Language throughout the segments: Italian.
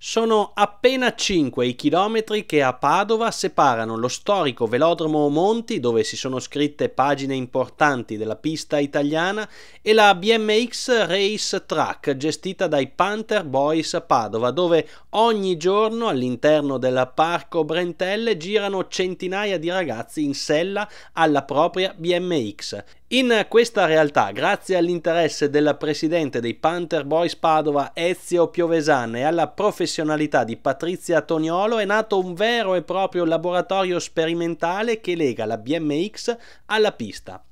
Sono appena 5 i chilometri che a Padova separano lo storico velodromo Monti, dove si sono scritte pagine importanti della pista italiana, e la BMX Race Track gestita dai Panther Boys Padova, dove ogni giorno all'interno del parco Brentelle girano centinaia di ragazzi in sella alla propria BMX in questa realtà, grazie all'interesse della presidente dei Panther Boys Padova Ezio Piovesan e alla professionalità di Patrizia Toniolo, è nato un vero e proprio laboratorio sperimentale che lega la BMX alla pista.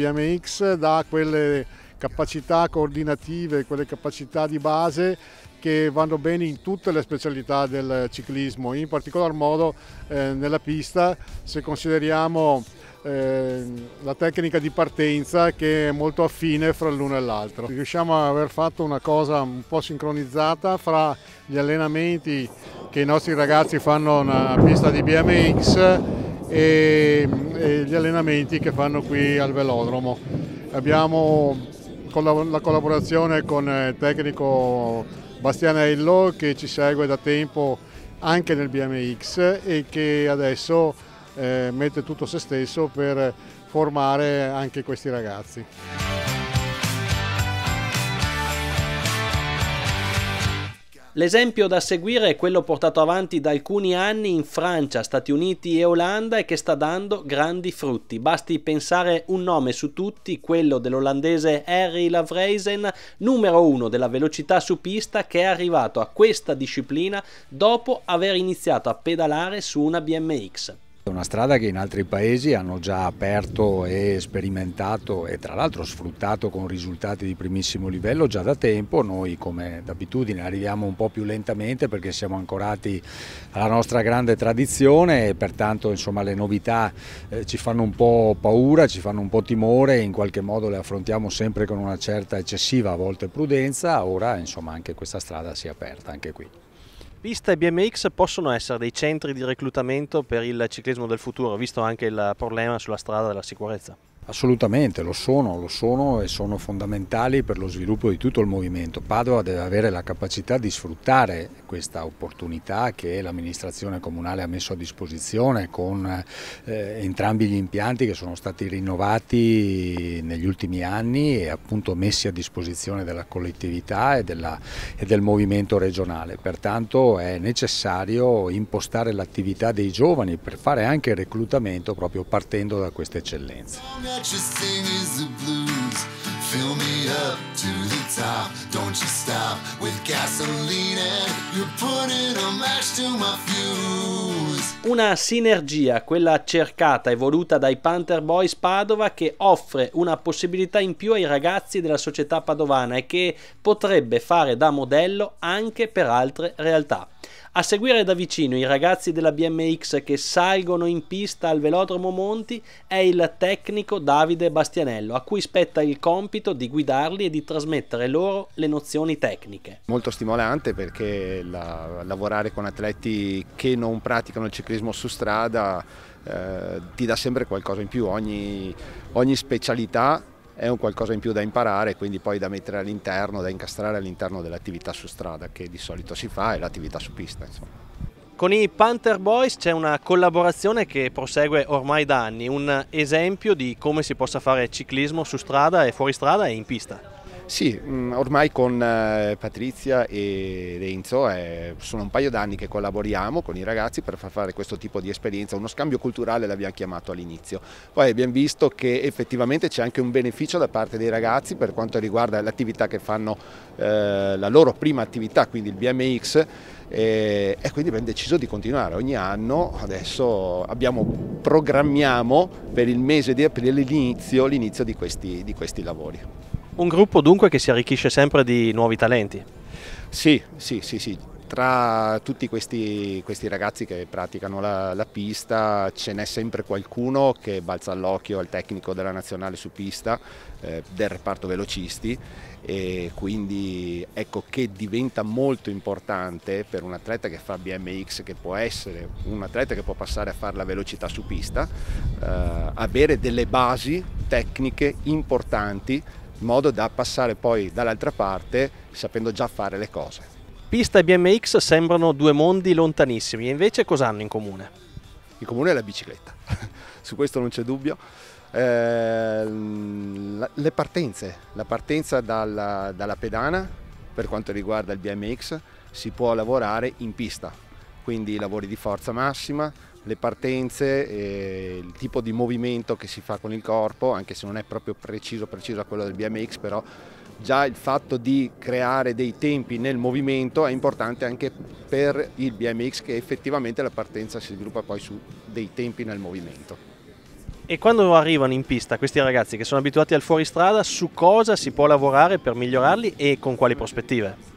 BMX dà quelle capacità coordinative, quelle capacità di base che vanno bene in tutte le specialità del ciclismo, in particolar modo eh, nella pista se consideriamo eh, la tecnica di partenza che è molto affine fra l'uno e l'altro. Riusciamo a aver fatto una cosa un po' sincronizzata fra gli allenamenti che i nostri ragazzi fanno nella pista di BMX e, e gli allenamenti che fanno qui al velodromo. Abbiamo la collaborazione con eh, il tecnico Bastianello che ci segue da tempo anche nel BMX e che adesso eh, mette tutto se stesso per formare anche questi ragazzi. L'esempio da seguire è quello portato avanti da alcuni anni in Francia, Stati Uniti e Olanda e che sta dando grandi frutti. Basti pensare un nome su tutti, quello dell'olandese Harry Lavreisen, numero uno della velocità su pista che è arrivato a questa disciplina dopo aver iniziato a pedalare su una BMX è una strada che in altri paesi hanno già aperto e sperimentato e tra l'altro sfruttato con risultati di primissimo livello già da tempo. Noi come d'abitudine arriviamo un po' più lentamente perché siamo ancorati alla nostra grande tradizione e pertanto insomma, le novità eh, ci fanno un po' paura, ci fanno un po' timore e in qualche modo le affrontiamo sempre con una certa eccessiva, a volte prudenza. Ora insomma, anche questa strada si è aperta anche qui. Pista e BMX possono essere dei centri di reclutamento per il ciclismo del futuro, visto anche il problema sulla strada della sicurezza. Assolutamente, lo sono, lo sono e sono fondamentali per lo sviluppo di tutto il movimento. Padova deve avere la capacità di sfruttare questa opportunità che l'amministrazione comunale ha messo a disposizione con eh, entrambi gli impianti che sono stati rinnovati negli ultimi anni e appunto messi a disposizione della collettività e, della, e del movimento regionale. Pertanto è necessario impostare l'attività dei giovani per fare anche il reclutamento proprio partendo da queste eccellenze that you sing is the blues. Fill me up to the top, don't you stop with gasoline and you're putting a match to my fuse. Una sinergia, quella cercata e voluta dai Panther Boys Padova, che offre una possibilità in più ai ragazzi della società padovana e che potrebbe fare da modello anche per altre realtà. A seguire da vicino i ragazzi della BMX che salgono in pista al velodromo Monti è il tecnico Davide Bastianello, a cui spetta il compito di guidarli e di trasmettere loro le nozioni tecniche. Molto stimolante perché la, lavorare con atleti che non praticano il ciclismo su strada eh, ti dà sempre qualcosa in più, ogni, ogni specialità è un qualcosa in più da imparare, quindi poi da mettere all'interno, da incastrare all'interno dell'attività su strada che di solito si fa e l'attività su pista. Insomma. Con i Panther Boys c'è una collaborazione che prosegue ormai da anni, un esempio di come si possa fare ciclismo su strada e fuori strada e in pista. Sì, mm, ormai con eh, Patrizia e Renzo è, eh, sono un paio d'anni che collaboriamo con i ragazzi per far fare questo tipo di esperienza, uno scambio culturale l'abbiamo chiamato all'inizio. Poi abbiamo visto che effettivamente c'è anche un beneficio da parte dei ragazzi per quanto riguarda l'attività che fanno, eh, la loro prima attività, quindi il BMX, e, e quindi abbiamo deciso di continuare ogni anno. Adesso abbiamo, programmiamo per il mese di aprile l'inizio, di questi, di questi lavori. Un gruppo dunque che si arricchisce sempre di nuovi talenti. Sì, sì, sì, sì. Tra tutti questi, questi ragazzi che praticano la, la, pista ce n'è sempre qualcuno che balza all'occhio al tecnico della nazionale su pista eh, del reparto velocisti e quindi ecco che diventa molto importante per un atleta che fa BMX, che può essere un atleta che può passare a fare la velocità su pista, eh, avere delle basi tecniche importanti in modo da passare poi dall'altra parte sapendo già fare le cose. Pista e BMX sembrano due mondi lontanissimi, invece cosa hanno in comune? In comune è la bicicletta, su questo non c'è dubbio. Eh, le partenze, la partenza dalla, dalla pedana per quanto riguarda il BMX si può lavorare in pista, quindi lavori di forza massima, le partenze, il tipo di movimento che si fa con il corpo, anche se non è proprio preciso, preciso a quello del BMX, però già il fatto di creare dei tempi nel movimento è importante anche per il BMX che effettivamente la partenza si sviluppa poi su dei tempi nel movimento. E quando arrivano in pista questi ragazzi che sono abituati al fuoristrada, su cosa si può lavorare per migliorarli e con quali prospettive?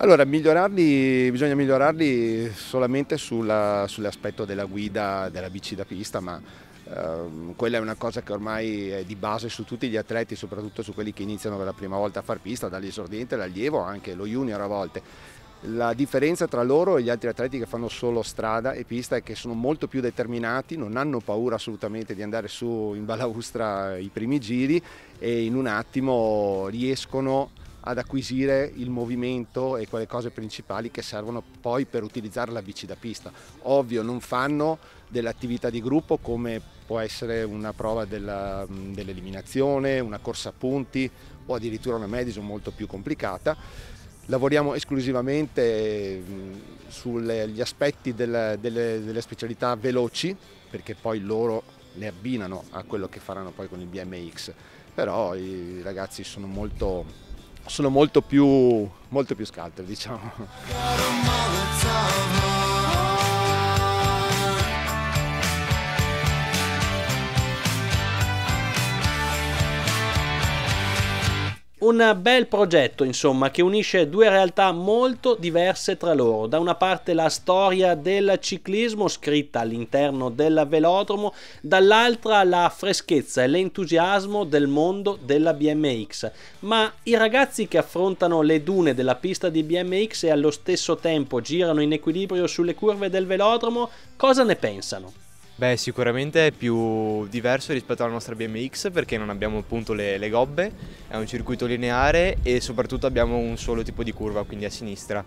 Allora, migliorarli, bisogna migliorarli solamente sull'aspetto della guida della bici da pista, ma ehm, quella è una cosa che ormai è di base su tutti gli atleti, soprattutto su quelli che iniziano per la prima volta a far pista, dall'esordiente, all'allievo, anche lo junior a volte. La differenza tra loro e gli altri atleti che fanno solo strada e pista è che sono molto più determinati, non hanno paura assolutamente di andare su in balaustra i primi giri e in un attimo riescono ad acquisire il movimento e quelle cose principali che servono poi per utilizzare la bici da pista. Ovvio non fanno dell'attività di gruppo come può essere una prova della, dell'eliminazione, una corsa a punti o addirittura una Madison molto più complicata. Lavoriamo esclusivamente sugli aspetti delle, delle, delle specialità veloci perché poi loro le abbinano a quello che faranno poi con il BMX però i ragazzi sono molto sono molto più, molto più scaltre diciamo. Un bel progetto, insomma, che unisce due realtà molto diverse tra loro. Da una parte la storia del ciclismo scritta all'interno del velodromo, dall'altra la freschezza e l'entusiasmo del mondo della BMX. Ma i ragazzi che affrontano le dune della pista di BMX e allo stesso tempo girano in equilibrio sulle curve del velodromo, cosa ne pensano? Beh, sicuramente è più diverso rispetto alla nostra BMX perché non abbiamo appunto le, le, gobbe, è un circuito lineare e soprattutto abbiamo un solo tipo di curva, quindi a sinistra.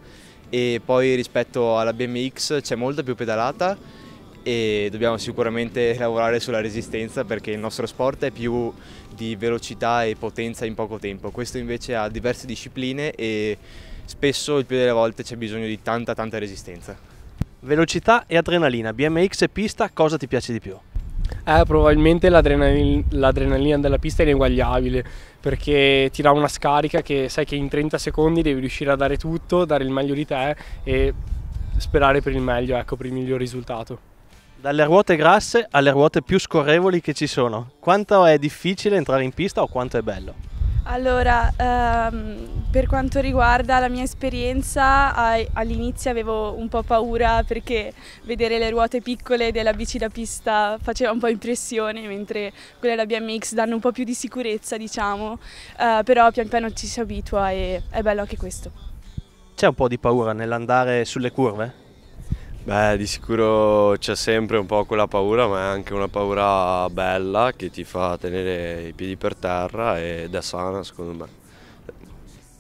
E poi rispetto alla BMX c'è molta più pedalata e dobbiamo sicuramente lavorare sulla resistenza perché il nostro sport è più di velocità e potenza in poco tempo. Questo invece ha diverse discipline e spesso il più delle volte c'è bisogno di tanta tanta resistenza. Velocità e adrenalina, BMX e pista, cosa ti piace di più? Eh, probabilmente l'adrenalina, l'adrenalina della pista è ineguagliabile perché ti dà una scarica che sai che in 30 secondi devi riuscire a dare tutto, dare il meglio di te e sperare per il meglio, ecco, per il miglior risultato. Dalle ruote grasse alle ruote più scorrevoli che ci sono, quanto è difficile entrare in pista o quanto è bello? Allora, ehm, per quanto riguarda la mia esperienza, all'inizio avevo un po' paura perché vedere le ruote piccole della bici da pista faceva un po' impressione, mentre quelle della BMX danno un po' più di sicurezza, diciamo, eh, però pian piano ci si abitua e è bello anche questo. C'è un po' di paura nell'andare sulle curve? Beh, di sicuro c'è sempre un po' quella paura, ma è anche una paura bella che ti fa tenere i piedi per terra ed è sana secondo me.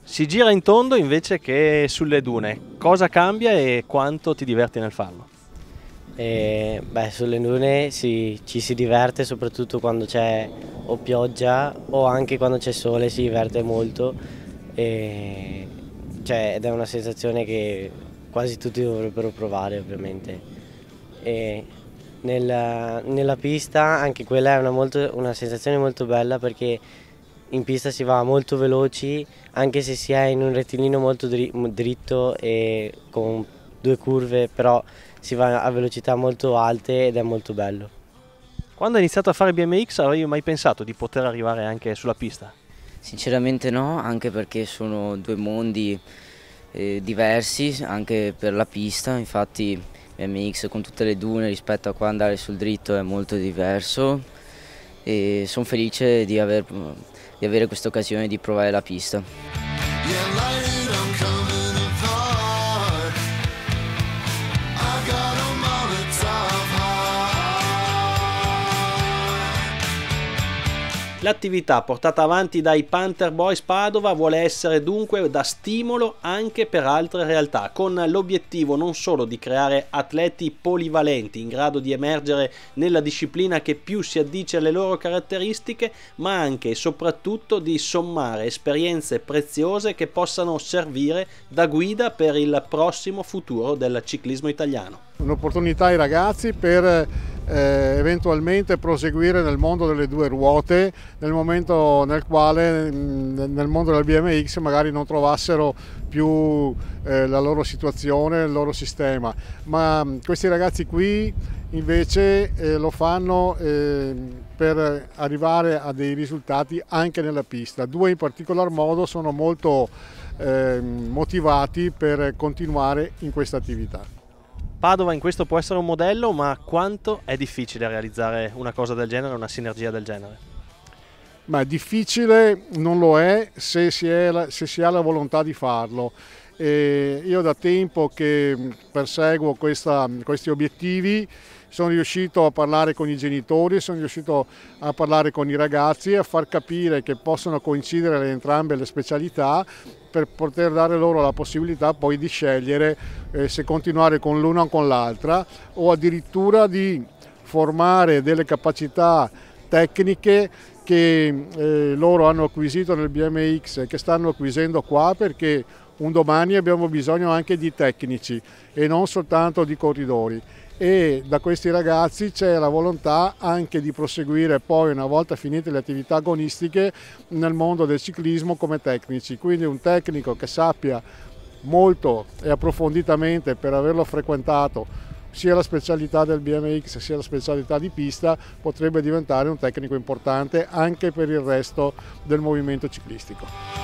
Si gira in tondo invece che sulle dune. Cosa cambia e quanto ti diverti nel farlo? Eh, beh, sulle dune sì, ci si diverte soprattutto quando c'è o pioggia o anche quando c'è sole si diverte molto. E, cioè, ed è una sensazione che quasi tutti dovrebbero provare ovviamente. E nella, nella pista anche quella è una, molto, una sensazione molto bella perché in pista si va molto veloci anche se si è in un rettilineo molto dritto e con due curve però si va a velocità molto alte ed è molto bello. Quando hai iniziato a fare BMX avevi mai pensato di poter arrivare anche sulla pista? Sinceramente no, anche perché sono due mondi eh, diversi anche per la pista, infatti BMX con tutte le dune rispetto a qua andare sul dritto è molto diverso e sono felice di, aver, di avere questa occasione di provare la pista. L'attività portata avanti dai Panther Boys Padova vuole essere dunque da stimolo anche per altre realtà, con l'obiettivo non solo di creare atleti polivalenti in grado di emergere nella disciplina che più si addice alle loro caratteristiche, ma anche e soprattutto di sommare esperienze preziose che possano servire da guida per il prossimo futuro del ciclismo italiano. Un'opportunità ai ragazzi per eh, eventualmente proseguire nel mondo delle due ruote nel momento nel quale mh, nel mondo del BMX magari non trovassero più eh, la loro situazione, il loro sistema, ma mh, questi ragazzi qui invece eh, lo fanno eh, per arrivare a dei risultati anche nella pista. Due in particolar modo sono molto eh, motivati per continuare in questa attività. Padova in questo può essere un modello, ma quanto è difficile realizzare una cosa del genere, una sinergia del genere? Ma difficile non lo è se si, è la, se si ha la volontà di farlo. E eh, io da tempo che perseguo questa, questi obiettivi sono riuscito a parlare con i genitori, sono riuscito a parlare con i ragazzi e a far capire che possono coincidere entrambe le specialità per poter dare loro la possibilità poi di scegliere eh, se continuare con l'una o con l'altra o addirittura di formare delle capacità tecniche che eh, loro hanno acquisito nel BMX e che stanno acquisendo qua perché un domani abbiamo bisogno anche di tecnici e non soltanto di corridori e da questi ragazzi c'è la volontà anche di proseguire poi una volta finite le attività agonistiche nel mondo del ciclismo come tecnici, quindi un tecnico che sappia molto e approfonditamente per averlo frequentato sia la specialità del BMX sia la specialità di pista potrebbe diventare un tecnico importante anche per il resto del movimento ciclistico.